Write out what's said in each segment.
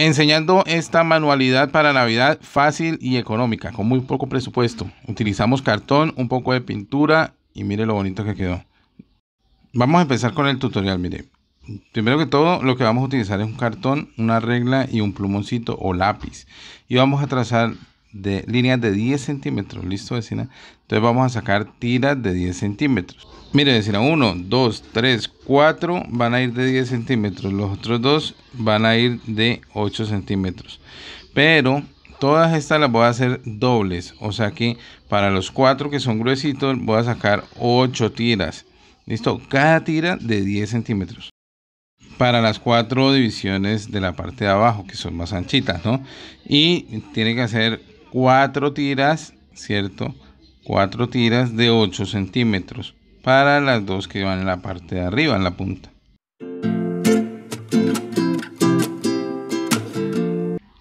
Enseñando esta manualidad para Navidad fácil y económica, con muy poco presupuesto. Utilizamos cartón, un poco de pintura y mire lo bonito que quedó. Vamos a empezar con el tutorial, mire. Primero que todo, lo que vamos a utilizar es un cartón, una regla y un plumoncito o lápiz. Y vamos a trazar de líneas de 10 centímetros. ¿Listo, vecina? Entonces vamos a sacar tiras de 10 centímetros. Mire, vecina, 1, 2, 3, 4 van a ir de 10 centímetros. Los otros dos van a ir de 8 centímetros. Pero todas estas las voy a hacer dobles. O sea que para los cuatro que son gruesitos voy a sacar 8 tiras. ¿Listo? Cada tira de 10 centímetros para las cuatro divisiones de la parte de abajo, que son más anchitas, ¿no? Y tiene que hacer cuatro tiras, ¿cierto? Cuatro tiras de 8 centímetros para las dos que van en la parte de arriba, en la punta.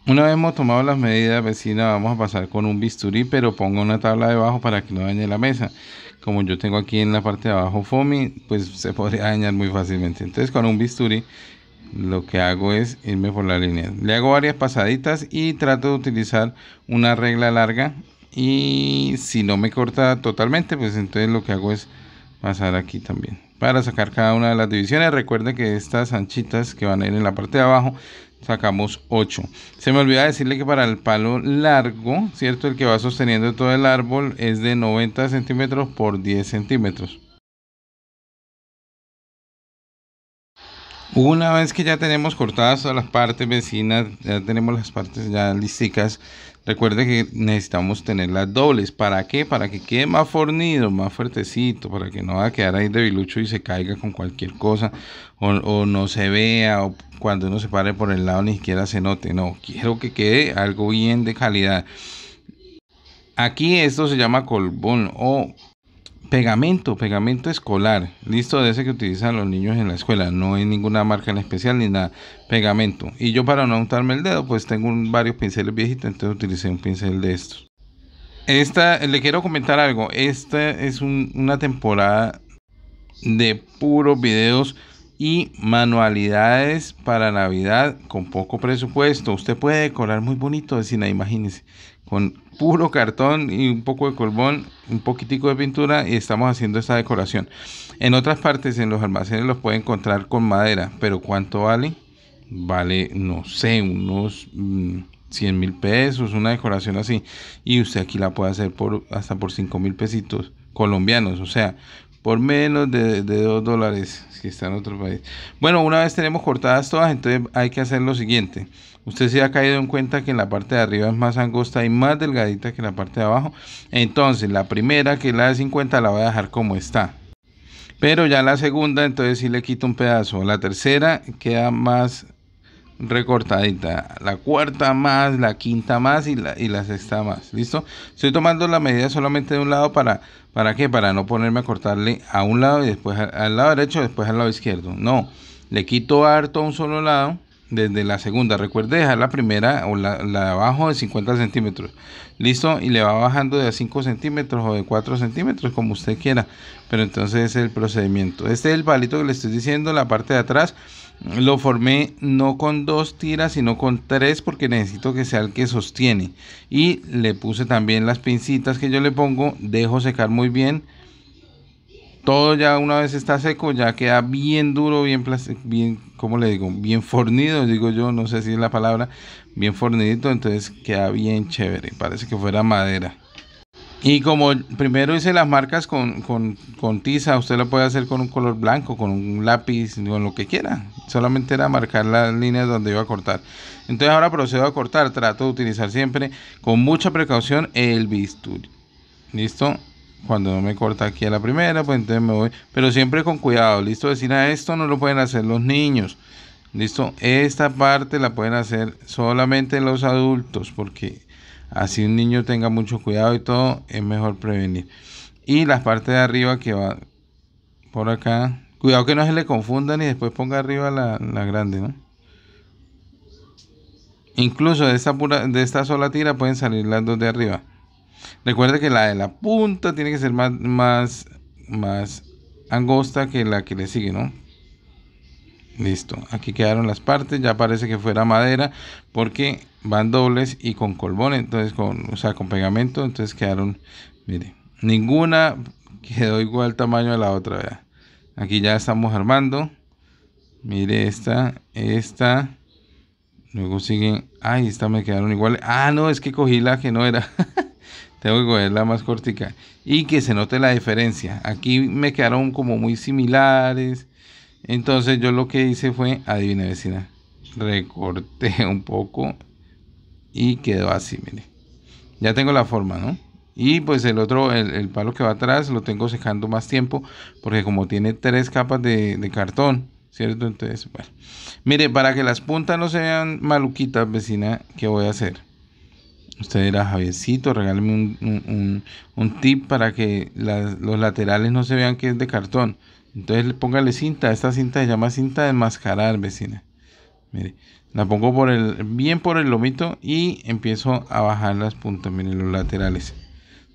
Una vez hemos tomado las medidas vecina, vamos a pasar con un bisturí, pero pongo una tabla debajo para que no dañe la mesa. Como yo tengo aquí en la parte de abajo foamy, pues se podría dañar muy fácilmente. Entonces con un bisturí lo que hago es irme por la línea. Le hago varias pasaditas y trato de utilizar una regla larga. Y si no me corta totalmente, pues entonces lo que hago es pasar aquí también. Para sacar cada una de las divisiones, recuerda que estas anchitas que van a ir en la parte de abajo, sacamos 8. Se me olvida decirle que para el palo largo, ¿cierto? El que va sosteniendo todo el árbol es de 90 centímetros por 10 centímetros. Una vez que ya tenemos cortadas todas las partes vecinas, ya tenemos las partes ya listicas, recuerde que necesitamos tenerlas dobles. ¿Para qué? Para que quede más fornido, más fuertecito, para que no va a quedar ahí debilucho y se caiga con cualquier cosa, o, no se vea, o cuando uno se pare por el lado ni siquiera se note. No, quiero que quede algo bien de calidad. Aquí esto se llama colbón o Pegamento, pegamento escolar, listo de ese que utilizan los niños en la escuela, no hay ninguna marca en especial ni nada, pegamento. Y yo para no untarme el dedo, pues tengo varios pinceles viejitos, entonces utilicé un pincel de estos. Esta, le quiero comentar algo, esta es una temporada de puros videos y manualidades para Navidad con poco presupuesto. Usted puede decorar muy bonito, Decina, Imagínense. con puro cartón y un poco de colbón, un poquitico de pintura y estamos haciendo esta decoración. En otras partes, en los almacenes los puede encontrar con madera, pero ¿cuánto vale? Vale, no sé, unos 100 mm, mil pesos, una decoración así. Y usted aquí la puede hacer por hasta por 5 mil pesitos colombianos, o sea, por menos de, de 2 dólares si está en otro país. Bueno, una vez tenemos cortadas todas, entonces hay que hacer lo siguiente. Usted se ha caído en cuenta que la parte de arriba es más angosta y más delgadita que la parte de abajo. Entonces, la primera, que es la de 50, la voy a dejar como está. Pero ya la segunda, entonces sí le quito un pedazo. La tercera queda más recortadita. La cuarta más, la quinta más y la, y sexta más. ¿Listo? Estoy tomando la medida solamente de un lado para, ¿para qué? Para no ponerme a cortarle a un lado y después al, lado derecho, después al lado izquierdo. No, le quito harto a un solo lado desde la segunda. Recuerde dejar la primera o la, de abajo de 50 centímetros. Listo, y le va bajando de 5 centímetros o de 4 centímetros, como usted quiera. Pero entonces es el procedimiento. Este es el palito que le estoy diciendo, la parte de atrás. Lo formé no con dos tiras, sino con tres, porque necesito que sea el que sostiene. Y le puse también las pincitas que yo le pongo. Dejo secar muy bien todo ya una vez está seco, ya queda bien duro, bien, bien ¿cómo le digo? Bien fornido, digo yo, no sé si es la palabra, bien fornidito, entonces queda bien chévere, parece que fuera madera. Y como primero hice las marcas con, con tiza, usted lo puede hacer con un color blanco, con un lápiz, con lo que quiera. Solamente era marcar las líneas donde iba a cortar. Entonces ahora procedo a cortar, trato de utilizar siempre con mucha precaución el bisturí. ¿Listo? cuando no me corta aquí a la primera, pues entonces me voy, pero siempre con cuidado, listo, decir a ah, esto no lo pueden hacer los niños, listo, esta parte la pueden hacer solamente los adultos, porque así un niño tenga mucho cuidado y todo, es mejor prevenir. Y la parte de arriba que va por acá, cuidado que no se le confundan y después ponga arriba la, la grande, ¿no? Incluso de esta, pura, de esta sola tira pueden salir las dos de arriba. Recuerda que la de la punta tiene que ser más, más, más angosta que la que le sigue, ¿no? Listo, aquí quedaron las partes, ya parece que fuera madera porque van dobles y con colbón, entonces con, o sea, con pegamento, entonces quedaron, mire, ninguna quedó igual tamaño a la otra, Aquí ya estamos armando, mire esta, esta, luego siguen, ay, esta me quedaron iguales, ah, no, es que cogí la que no era, Tengo que coger la más cortica. Y que se note la diferencia. Aquí me quedaron como muy similares. Entonces yo lo que hice fue, adivina vecina, recorté un poco y quedó así, mire. Ya tengo la forma, ¿no? Y pues el otro, el, palo que va atrás, lo tengo secando más tiempo porque como tiene tres capas de, cartón, ¿cierto? Entonces, bueno. Mire, para que las puntas no sean maluquitas, vecina, ¿qué voy a hacer? Usted dirá, Javiercito, regáleme un, tip para que los laterales no se vean que es de cartón. Entonces póngale cinta. Esta cinta se llama cinta de enmascarar, vecina. Mire, la pongo por el, bien por el lomito y empiezo a bajar las puntas, miren, los laterales.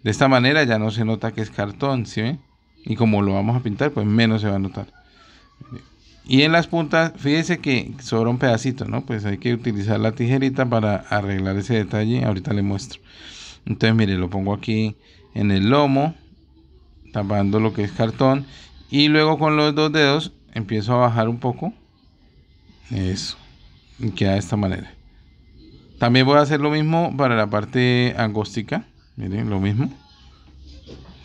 De esta manera ya no se nota que es cartón, ¿sí Y como lo vamos a pintar, pues menos se va a notar. Y en las puntas, fíjese que sobra un pedacito, ¿no? Pues hay que utilizar la tijerita para arreglar ese detalle. Ahorita le muestro. Entonces, mire, lo pongo aquí en el lomo, tapando lo que es cartón. Y luego con los dos dedos empiezo a bajar un poco. Eso. Y queda de esta manera. También voy a hacer lo mismo para la parte angóstica. Miren, lo mismo.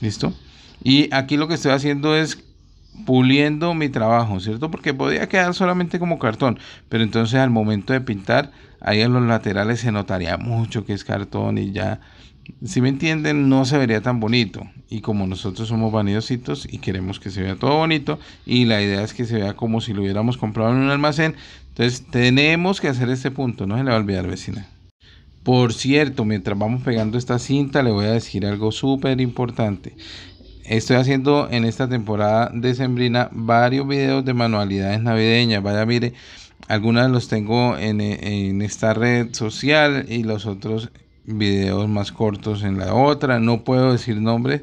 ¿Listo? Y aquí lo que estoy haciendo es puliendo mi trabajo, ¿cierto? Porque podía quedar solamente como cartón, pero entonces al momento de pintar, ahí en los laterales se notaría mucho que es cartón y ya, si me entienden, no se vería tan bonito. Y como nosotros somos vanidositos y queremos que se vea todo bonito, y la idea es que se vea como si lo hubiéramos comprado en un almacén, entonces tenemos que hacer este punto, no se le va a olvidar, vecina. Por cierto, mientras vamos pegando esta cinta, le voy a decir algo súper importante estoy haciendo en esta temporada decembrina varios videos de manualidades navideñas. Vaya, mire, algunas los tengo eh, en, esta red social y los otros videos más cortos en la otra. No puedo decir nombres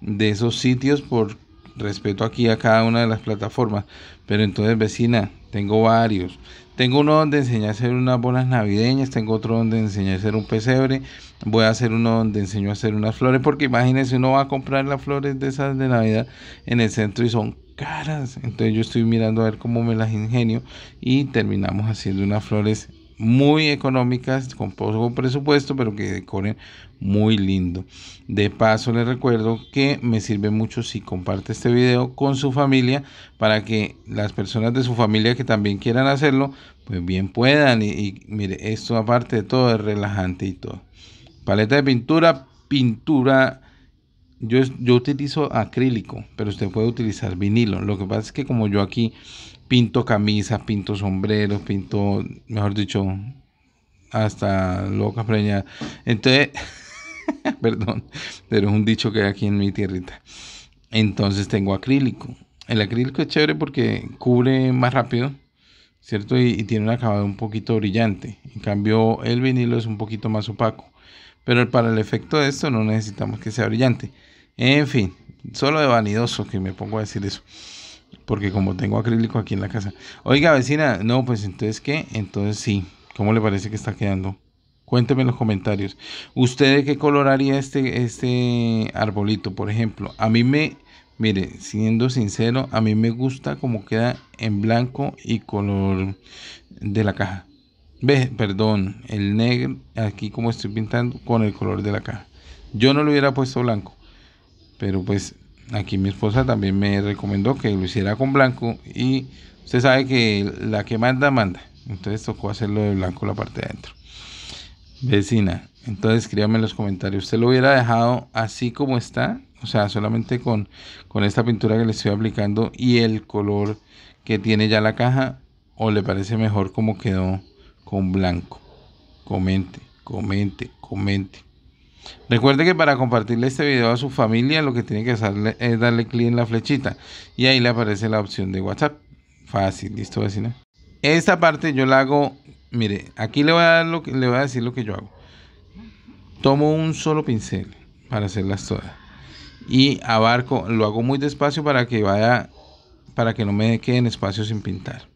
de esos sitios porque respeto aquí a cada una de las plataformas, pero entonces vecina, tengo varios. Tengo uno donde enseñé a hacer unas bolas navideñas, tengo otro donde enseñé a hacer un pesebre, voy a hacer uno donde enseño a hacer unas flores, porque imagínense, uno va a comprar las flores de esas de Navidad en el centro y son caras. Entonces yo estoy mirando a ver cómo me las ingenio y terminamos haciendo unas flores muy económicas, con poco presupuesto, pero que decoren muy lindo. De paso les recuerdo que me sirve mucho si comparte este video con su familia para que las personas de su familia que también quieran hacerlo, pues bien puedan. Y, mire, esto aparte de todo es relajante y todo. Paleta de pintura, pintura. Yo, yo utilizo acrílico, pero usted puede utilizar vinilo. Lo que pasa es que como yo aquí pinto camisas, pinto sombreros, pinto, mejor dicho, hasta loca preñada. Entonces, perdón, pero es un dicho que hay aquí en mi tierrita. Entonces tengo acrílico. El acrílico es chévere porque cubre más rápido, ¿cierto? Y, y, tiene un acabado un poquito brillante. En cambio, el vinilo es un poquito más opaco. Pero para el efecto de esto no necesitamos que sea brillante. En fin, solo de vanidoso que me pongo a decir eso. Porque como tengo acrílico aquí en la casa. Oiga, vecina, no, pues entonces qué? Entonces sí. ¿Cómo le parece que está quedando? Cuénteme en los comentarios. ¿Usted de qué color haría este, este arbolito, por ejemplo? A mí me, mire, siendo sincero, a mí me gusta como queda en blanco y color de la caja. Ve, perdón, el negro, aquí como estoy pintando, con el color de la caja. Yo no lo hubiera puesto blanco, pero pues aquí mi esposa también me recomendó que lo hiciera con blanco y usted sabe que la que manda, manda. Entonces tocó hacerlo de blanco la parte de adentro. Vecina, entonces escríbame en los comentarios. ¿Usted lo hubiera dejado así como está? O sea, solamente con, con esta pintura que le estoy aplicando y el color que tiene ya la caja. ¿O le parece mejor como quedó con blanco? Comente, comente, comente. Recuerde que para compartirle este video a su familia lo que tiene que hacer es darle clic en la flechita y ahí le aparece la opción de WhatsApp. Fácil, listo, vecina. Esta parte yo la hago, mire, aquí le voy a, dar lo que, le voy a decir lo que yo hago. Tomo un solo pincel para hacerlas todas y abarco, lo hago muy despacio para que vaya, para que no me queden espacios sin pintar.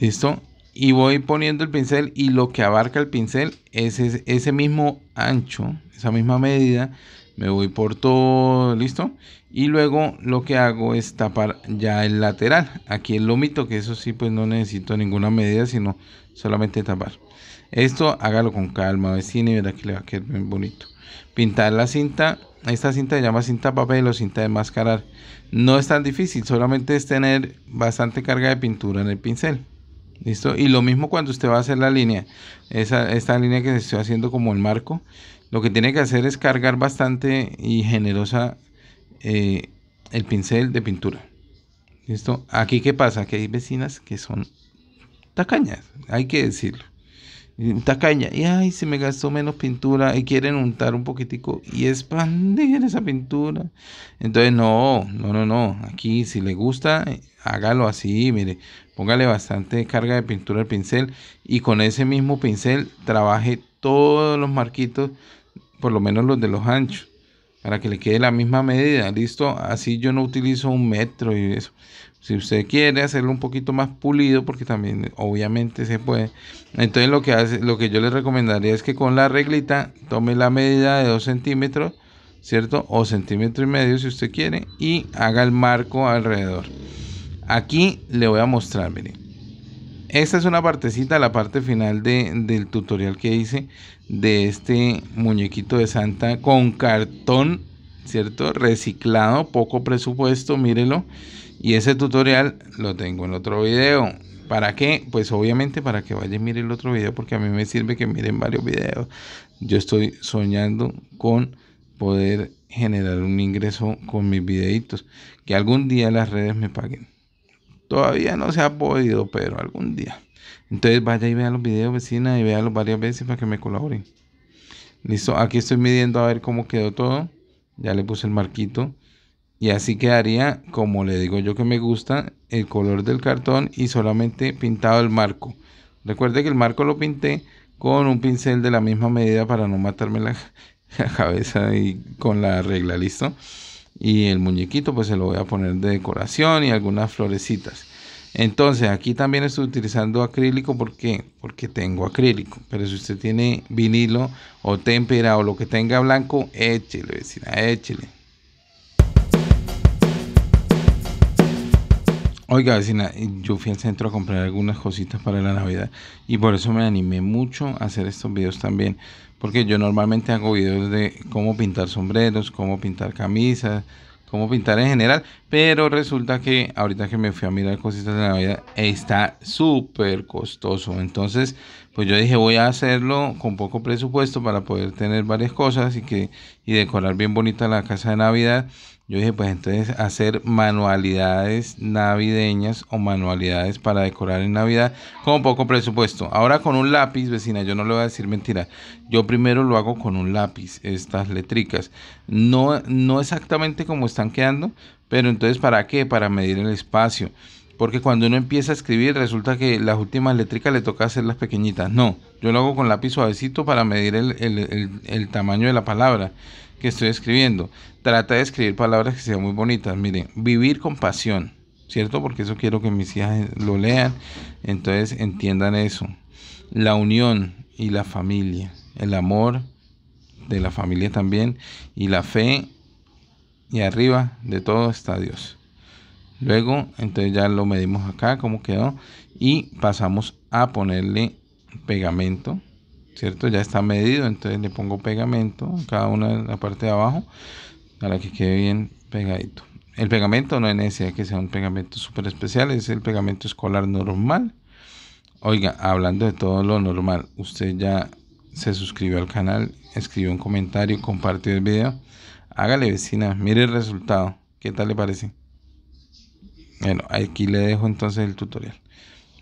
¿Listo? y voy poniendo el pincel y lo que abarca el pincel es ese, mismo ancho, esa misma medida. Me voy por todo, listo. Y luego lo que hago es tapar ya el lateral. Aquí el lomito, que eso sí, pues no necesito ninguna medida, sino solamente tapar. Esto hágalo con calma, vecino, y verá que le va a quedar bien bonito. Pintar la cinta, esta cinta se llama cinta papel o cinta de mascarar. No es tan difícil, solamente es tener bastante carga de pintura en el pincel. ¿Listo? Y lo mismo cuando usted va a hacer la línea, esa, esta línea que se está haciendo como el marco, lo que tiene que hacer es cargar bastante y generosa eh, el pincel de pintura. ¿Listo? Aquí qué pasa, que hay vecinas que son tacañas, hay que decirlo caña y ay, se me gastó menos pintura, y quieren untar un poquitico y expandir esa pintura. Entonces, no, no, no, no, aquí si le gusta, hágalo así, mire, póngale bastante carga de pintura al pincel y con ese mismo pincel trabaje todos los marquitos, por lo menos los de los anchos, para que le quede la misma medida, listo, así yo no utilizo un metro y eso. Si usted quiere hacerlo un poquito más pulido, porque también obviamente se puede. Entonces lo que, hace, lo que yo le recomendaría es que con la reglita tome la medida de 2 centímetros, ¿cierto? O centímetro y medio si usted quiere. Y haga el marco alrededor. Aquí le voy a mostrar, miren. Esta es una partecita, la parte final del tutorial que hice de este muñequito de Santa con cartón, ¿cierto? Reciclado, poco presupuesto, mírelo y ese tutorial lo tengo en otro video. ¿Para qué? Pues obviamente para que vaya y miren el otro video, porque a mí me sirve que miren varios videos. Yo estoy soñando con poder generar un ingreso con mis videitos, que algún día las redes me paguen. Todavía no se ha podido, pero algún día. Entonces vaya y vea los videos, vecina, y los varias veces para que me colaboren. Listo, aquí estoy midiendo a ver cómo quedó todo. Ya le puse el marquito y así quedaría como le digo yo que me gusta el color del cartón y solamente pintado el marco recuerde que el marco lo pinté con un pincel de la misma medida para no matarme la, cabeza y con la regla listo y el muñequito pues se lo voy a poner de decoración y algunas florecitas entonces aquí también estoy utilizando acrílico ¿por qué? porque tengo acrílico pero si usted tiene vinilo o tempera o lo que tenga blanco échele vecina échele Oiga, vecina, yo fui al centro a comprar algunas cositas para la Navidad y por eso me animé mucho a hacer estos videos también, porque yo normalmente hago videos de cómo pintar sombreros, cómo pintar camisas, cómo pintar en general, pero resulta que ahorita que me fui a mirar cositas de Navidad está súper costoso, entonces pues yo dije voy a hacerlo con poco presupuesto para poder tener varias cosas y que y decorar bien bonita la casa de Navidad yo dije, pues entonces hacer manualidades navideñas o manualidades para decorar en Navidad con poco presupuesto. Ahora con un lápiz, vecina, yo no le voy a decir mentira. Yo primero lo hago con un lápiz, estas letricas. No, no exactamente como están quedando, pero entonces ¿para qué? Para medir el espacio porque cuando uno empieza a escribir resulta que las últimas letricas le toca las pequeñitas. No, yo lo hago con lápiz suavecito para medir el, el, tamaño de la palabra que estoy escribiendo. Trata de escribir palabras que sean muy bonitas. Miren, vivir con pasión, ¿cierto? Porque eso quiero que mis hijas lo lean, entonces entiendan eso. La unión y la familia, el amor de la familia también y la fe y arriba de todo está Dios. Luego, entonces ya lo medimos acá, como quedó. Y pasamos a ponerle pegamento, ¿cierto? Ya está medido, entonces le pongo pegamento cada una en la parte de abajo para que quede bien pegadito. El pegamento no es necesario que sea un pegamento súper especial, es el pegamento escolar normal. Oiga, hablando de todo lo normal, usted ya se suscribió al canal, escribió un comentario, compartió el video. Hágale vecina, mire el resultado. ¿Qué tal le parece? Bueno, aquí le dejo entonces el tutorial.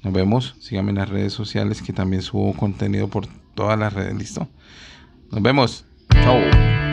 Nos vemos, síganme en las redes sociales que también subo contenido por todas las redes, ¿listo? Nos vemos, chao.